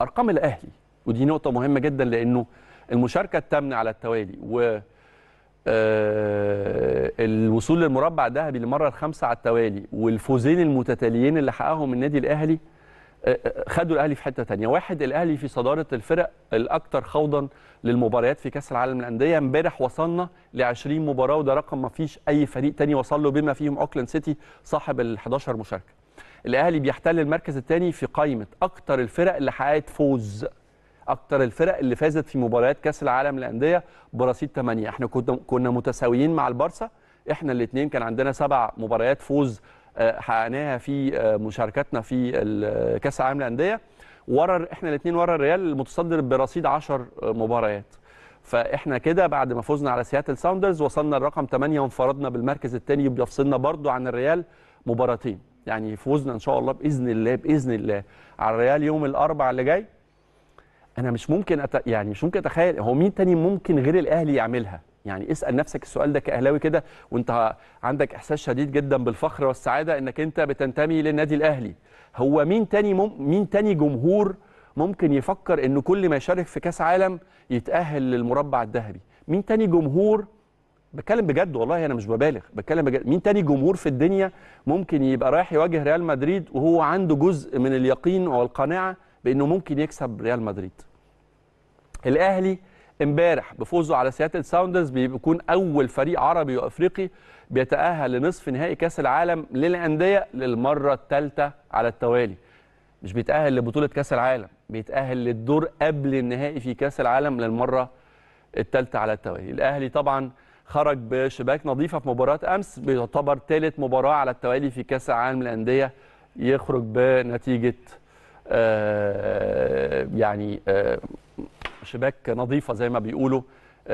ارقام الاهلي ودي نقطه مهمه جدا لانه المشاركه التامنه على التوالي و آه، الوصول للمربع الذهبي للمره الخامسه على التوالي والفوزين المتتاليين اللي حققهم النادي الاهلي آه، آه، خدوا الاهلي في حته ثانيه واحد الاهلي في صداره الفرق الاكثر خوضا للمباريات في كاس العالم للانديه امبارح وصلنا ل 20 مباراه وده رقم ما فيش اي فريق ثاني وصل له بما فيهم اوكلاند سيتي صاحب ال 11 مشاركه الاهلي بيحتل المركز الثاني في قائمه اكثر الفرق اللي حققت فوز اكثر الفرق اللي فازت في مباريات كاس العالم للانديه برصيد 8 احنا كنا متساويين مع البارسا احنا الاثنين كان عندنا سبع مباريات فوز آه، حققناها في آه، مشاركتنا في كاس العالم للانديه ورا احنا الاثنين ورا الريال المتصدر برصيد 10 آه، مباريات فاحنا كده بعد ما فزنا على سياتل ساوندرز وصلنا الرقم 8 وانفردنا بالمركز الثاني بيفصلنا برضو عن الريال مباراتين يعني فوزنا ان شاء الله باذن الله باذن الله على الريال يوم الاربعاء اللي جاي انا مش ممكن أت... يعني مش ممكن اتخيل هو مين تاني ممكن غير الاهلي يعملها يعني اسال نفسك السؤال ده كاهلاوي كده وانت عندك احساس شديد جدا بالفخر والسعاده انك انت بتنتمي للنادي الاهلي هو مين تاني مم... مين تاني جمهور ممكن يفكر ان كل ما يشارك في كاس عالم يتاهل للمربع الذهبي مين تاني جمهور بتكلم بجد والله انا مش ببالغ بتكلم بجد مين تاني جمهور في الدنيا ممكن يبقى رايح يواجه ريال مدريد وهو عنده جزء من اليقين والقناعه بانه ممكن يكسب ريال مدريد الاهلي امبارح بفوزه على سياتل ساوندرز بيكون اول فريق عربي وافريقي بيتاهل لنصف نهائي كاس العالم للانديه للمره الثالثه على التوالي مش بيتاهل لبطوله كاس العالم بيتاهل للدور قبل النهائي في كاس العالم للمره الثالثه على التوالي الاهلي طبعا خرج بشباك نظيفه في مباراه امس بيعتبر ثالث مباراه على التوالي في كاس العالم للانديه يخرج بنتيجه آه، يعني آه، شباك نظيفه زي ما بيقولوا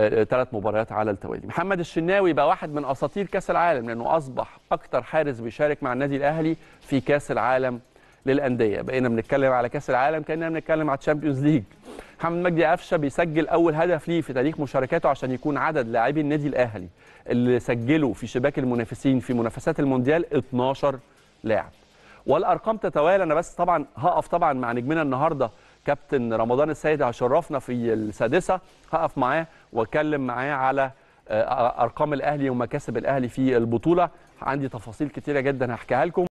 ثلاث آه، مباريات على التوالي محمد الشناوي بقى واحد من اساطير كاس العالم لانه اصبح اكتر حارس بيشارك مع النادي الاهلي في كاس العالم للانديه بقينا بنتكلم على كاس العالم كاننا بنتكلم على تشامبيونز ليج محمد مجدي قفشه بيسجل اول هدف ليه في تاريخ مشاركاته عشان يكون عدد لاعبي النادي الاهلي اللي سجلوا في شباك المنافسين في منافسات المونديال 12 لاعب والارقام تتوالى انا بس طبعا هقف طبعا مع نجمنا النهارده كابتن رمضان السيد هيشرفنا في السادسه هقف معاه واتكلم معاه على آه، ارقام الاهلي ومكاسب الاهلي في البطوله عندي تفاصيل كتيره جدا هحكيها لكم